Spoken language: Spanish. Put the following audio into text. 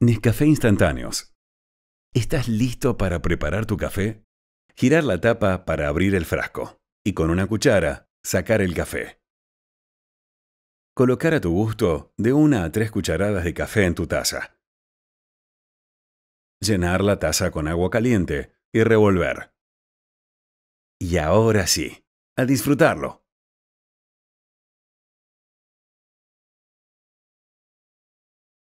Nescafé instantáneos. ¿Estás listo para preparar tu café? Girar la tapa para abrir el frasco y con una cuchara sacar el café. Colocar a tu gusto de una a tres cucharadas de café en tu taza. Llenar la taza con agua caliente y revolver. Y ahora sí, a disfrutarlo.